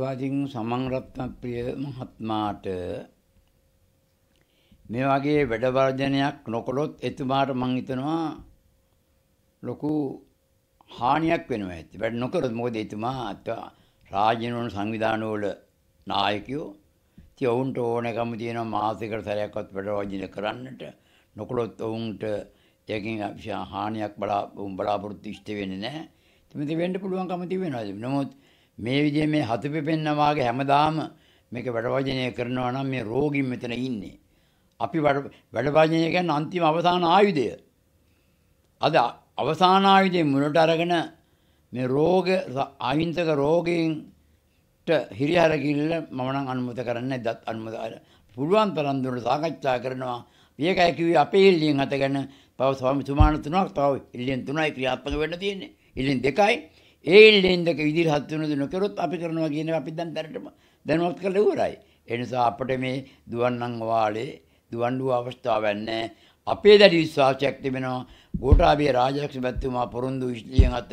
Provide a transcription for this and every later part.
ස්වාධීන් සමන්රත්නප්‍රිය මහත්මාට මේ වගේ වැඩ වර්ජනයක් නොකළොත් එතුමාට මං හිතනවා ලොකු හානියක් වෙනවා ඇති. වැඩ නොකළොත් මොකද එතුමා රාජ්‍යනෝන සංවිධාන වල නායකයෝ ඉතින් ඔවුන්ට ඕනකම තියෙනවා මාසිකට සැරයක්වත් වැඩ වර්ජනය කරන්නට. නොකළොත් ඔවුන්ට ඒකෙන් හානියක් බලා බලාපොරොත්තු ඉෂ්ට වෙන්නේ නැහැ. ඉතින් මෙතන වෙන්න පුළුවන්කම තිබෙනවා. නමුත් මේ විදිහේ මේ හතුපෙපෙන්න වාගේ හැමදාම මේක වැඩවජනය කරනවා නම් මේ රෝගින් මෙතන ඉන්නේ. අපි වැඩවජනය කියන්නේ අන්තිම අවසාන ආයුධය. අද අවසාන ආයුධය මුලට අරගෙන මේ රෝග අහිංසක රෝගීන්ට හිරිහැර කිල්ල මම නම් අනුමත කරන්නේ දත් අනුමත පුළුවන් තරම් දුරට සාකච්ඡා කරනවා. ඒකයි කිව්වේ අපේ ඉල්ලීම් අතගෙන තව ස්වාමි තුමාණ තුනක් තව ඉල්ලීම් තුනයි ක්‍රියාත්මක වෙන්න තියෙන්නේ. ඉල්ලීම් දෙකයි ඒ ඉල්ලෙන්දක විදිහට හත් වෙන දේ නොකරොත් අපි කරනවා කියන අපි දැන් දැනටම දැනුවත් කරලා ඉවරයි. ඒ නිසා අපිට මේ දුවන්නන් වාලේ දුවන්ඩු අවස්ථාවක් නැහැ. අපේ දැඩි විශ්වාසයක් තිබෙනවා ගෝඨාභය රාජපක්ෂ මැතිතුමා පොරොන්දු විශ්ලියෙන් අත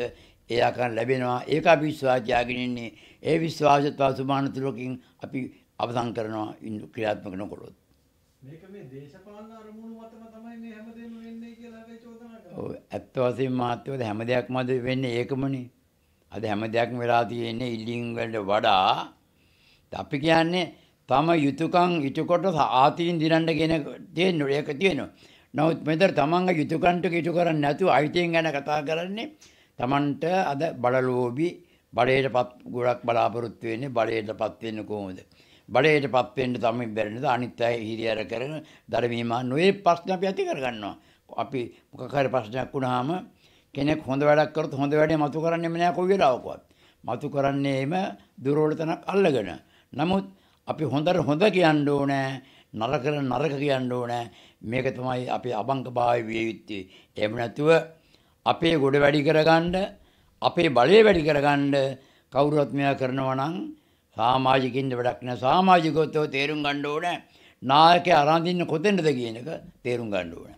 ඒ ආකාරයෙන් ලැබෙනවා. ඒක අපි විශ්වාසයගෙන ඉන්නේ. ඒ විශ්වාසය තවසුමානතුලකින් අපි අවසන් කරනවා ඉන්දු ක්‍රියාත්මක නොකොළොත්. මේක මේ දේශපාලන අරමුණු මතම තමයි මේ හැමදේම වෙන්නේ කියලා අපි චෝදනා කරනවා. ඔව් ඇත්ත වශයෙන්ම මාත්‍යවද හැම දෙයක්ම වෙන්නේ ඒකමනේ. අද හැම දෙයක්ම වෙලා තියෙන්නේ ඉල්ලීම් වලට වඩා අපි කියන්නේ තම යුතුයකම් ඉටුකොට ආතීන් දිනන්න කියන තියෙන ඒක තියෙනවා. නමුත් මෙතන තමන්ගේ යුතුයකම් ටික ඉටු කරන්නේ නැතුව අයිතීන් ගැන කතා කරන්නේ තමන්ට අද බලලෝභී බලයටපත් ගොඩක් බලාපොරොත්තු වෙන්නේ බලයටපත් වෙන්නේ කොහොමද? බලයටපත් වෙන්න තමයි බැරිනේ අනිත් අය හිරියර කරන ධර්මීමා නොයේ ප්‍රශ්න අපි ඇති කරගන්නවා. අපි මොකක් හරි ප්‍රශ්නයක් වුණාම කෙනෙක් හොඳ වැඩක් කරොත් හොඳ වැඩේ මතු කරන්නෙම නෑ කොයි වෙලාවකවත්. මතු කරන්නේම දුර්වලතනක් අල්ලගෙන. නමුත් අපි හොඳට හොඳ කියන්න ඕනේ නරක නරක කියන්න ඕනේ. මේක තමයි අපේ අබංකභාවය විය යුත්තේ. එහෙම නැතුව අපේ ගොඩ වැඩි කරගන්න අපේ බලය වැඩි කරගන්න කවුරුත් මෙයා කරනවා නම් සමාජිකින්ද වැඩක් නෑ. සමාජිකවත්ව තේරුම් ගන්න ඕනේ. නායකයා අරඳින්න කොතෙන්ද කියන එක තේරුම් ගන්න ඕනේ.